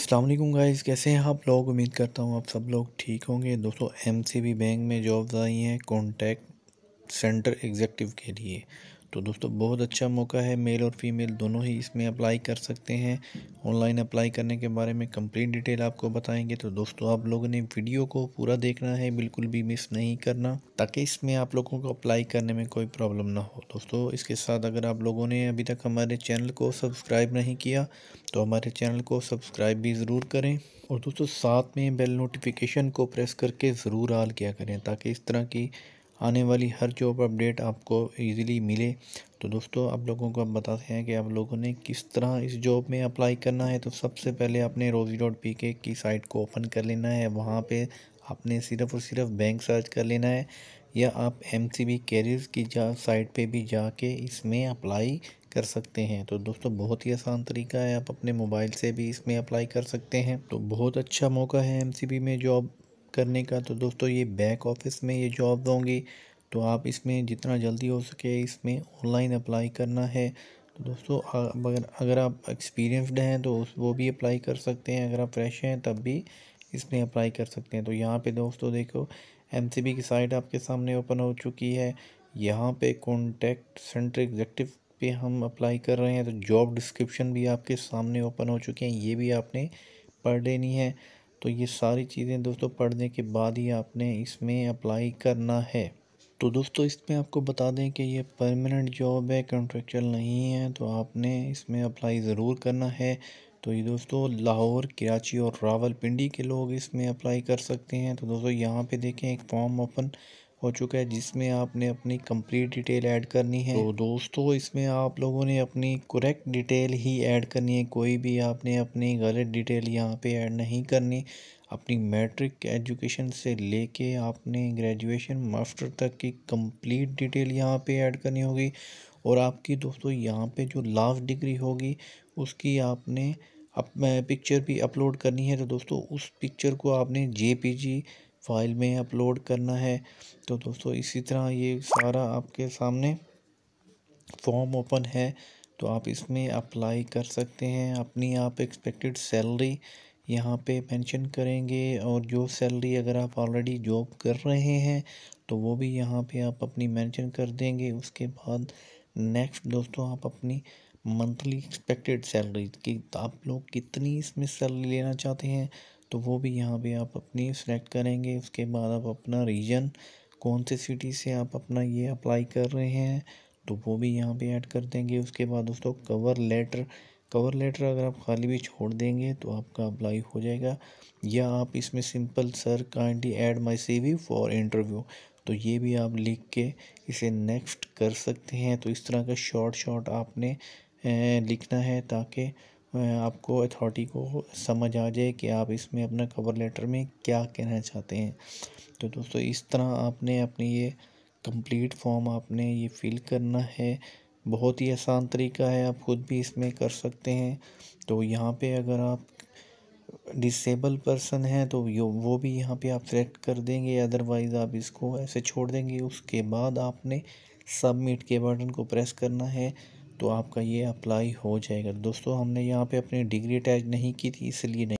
अल्लाम गाइस कैसे हैं आप लोग उम्मीद करता हूँ आप सब लोग ठीक होंगे दोस्तों एमसीबी बैंक में जॉब्स आई हैं कॉन्टैक्ट सेंटर एग्जेक्टिव के लिए तो दोस्तों बहुत अच्छा मौका है मेल और फीमेल दोनों ही इसमें अप्लाई कर सकते हैं ऑनलाइन अप्लाई करने के बारे में कंप्लीट डिटेल आपको बताएंगे तो दोस्तों आप लोगों ने वीडियो को पूरा देखना है बिल्कुल भी मिस नहीं करना ताकि इसमें आप लोगों को अप्लाई करने में कोई प्रॉब्लम ना हो दोस्तों इसके साथ अगर आप लोगों ने अभी तक हमारे चैनल को सब्सक्राइब नहीं किया तो हमारे चैनल को सब्सक्राइब भी ज़रूर करें और दोस्तों साथ में बेल नोटिफिकेशन को प्रेस करके ज़रूर आल किया करें ताकि इस तरह की आने वाली हर जॉब अपडेट आपको ईज़िली मिले तो दोस्तों आप लोगों को अब बताते हैं कि आप लोगों ने किस तरह इस जॉब में अप्लाई करना है तो सबसे पहले आपने रोजी डॉट पी के की साइट को ओपन कर लेना है वहाँ पे आपने सिर्फ और सिर्फ बैंक सर्च कर लेना है या आप एम सी बी कैरियर्स की जा साइट पे भी जाके इसमें अप्लाई कर सकते हैं तो दोस्तों बहुत ही आसान तरीका है आप अपने मोबाइल से भी इसमें अप्लाई कर सकते हैं तो बहुत अच्छा मौका है एम सी बी में जॉब करने का तो दोस्तों ये बैक ऑफिस में ये जॉब होंगी तो आप इसमें जितना जल्दी हो सके इसमें ऑनलाइन अप्लाई करना है तो दोस्तों अगर अगर आप एक्सपीरियंसड हैं तो वो भी अप्लाई कर सकते हैं अगर आप फ्रेश हैं तब भी इसमें अप्लाई कर सकते हैं तो यहाँ पे दोस्तों देखो एमसीबी की साइट आपके सामने ओपन हो चुकी है यहाँ पे कॉन्टैक्ट सेंटर एग्जेक्टिव पे हम अप्लाई कर रहे हैं तो जॉब डिस्क्रिप्शन भी आपके सामने ओपन हो चुके हैं ये भी आपने पढ़ लेनी है तो ये सारी चीज़ें दोस्तों पढ़ने के बाद ही आपने इसमें अप्लाई करना है तो दोस्तों इसमें आपको बता दें कि ये परमानेंट जॉब है कॉन्ट्रेक्चुअल नहीं है तो आपने इसमें अप्लाई ज़रूर करना है तो ये दोस्तों लाहौर कराची और रावलपिंडी के लोग इसमें अप्लाई कर सकते हैं तो दोस्तों यहाँ पे देखें एक फॉर्म ओपन हो चुका है जिसमें आपने अपनी कंप्लीट डिटेल ऐड करनी है तो दोस्तों इसमें आप लोगों ने अपनी करेक्ट डिटेल ही ऐड करनी है कोई भी आपने अपनी गलत डिटेल यहाँ पे ऐड नहीं करनी अपनी मैट्रिक एजुकेशन से लेके आपने ग्रेजुएशन मास्टर तक की कंप्लीट डिटेल यहाँ पे ऐड करनी होगी और आपकी दोस्तों यहाँ पे जो लास्ट डिग्री होगी उसकी आपने अप पिक्चर भी अपलोड करनी है तो दोस्तों उस पिक्चर को आपने जे फाइल में अपलोड करना है तो दोस्तों इसी तरह ये सारा आपके सामने फॉर्म ओपन है तो आप इसमें अप्लाई कर सकते हैं अपनी आप एक्सपेक्टेड सैलरी यहाँ पे मेंशन करेंगे और जो सैलरी अगर आप ऑलरेडी जॉब कर रहे हैं तो वो भी यहाँ पे आप अपनी मेंशन कर देंगे उसके बाद नेक्स्ट दोस्तों आप अपनी मंथली एक्सपेक्टेड सैलरी कि आप लोग कितनी इसमें सैलरी लेना चाहते हैं तो वो भी यहाँ पे आप अपनी सेलेक्ट करेंगे उसके बाद आप अपना रीजन कौन से सिटी से आप अपना ये अप्लाई कर रहे हैं तो वो भी यहाँ पे ऐड कर देंगे उसके बाद दोस्तों कवर लेटर कवर लेटर अगर आप खाली भी छोड़ देंगे तो आपका अप्लाई हो जाएगा या आप इसमें simple sir kindly add my CV for interview तो ये भी आप लिख के इसे नेक्स्ट कर सकते हैं तो इस तरह का शॉर्ट शॉर्ट आपने लिखना है ताकि आपको अथॉरिटी को समझ आ जाए कि आप इसमें अपना कवर लेटर में क्या कहना चाहते हैं तो दोस्तों इस तरह आपने अपने ये कंप्लीट फॉर्म आपने ये फिल करना है बहुत ही आसान तरीका है आप खुद भी इसमें कर सकते हैं तो यहाँ पे अगर आप डिसेबल पर्सन हैं तो यो वो भी यहाँ पे आप सेलेक्ट कर देंगे अदरवाइज़ आप इसको ऐसे छोड़ देंगे उसके बाद आपने सबमिट के बटन को प्रेस करना है तो आपका ये अप्लाई हो जाएगा दोस्तों हमने यहाँ पे अपनी डिग्री अटैच नहीं की थी इसलिए नहीं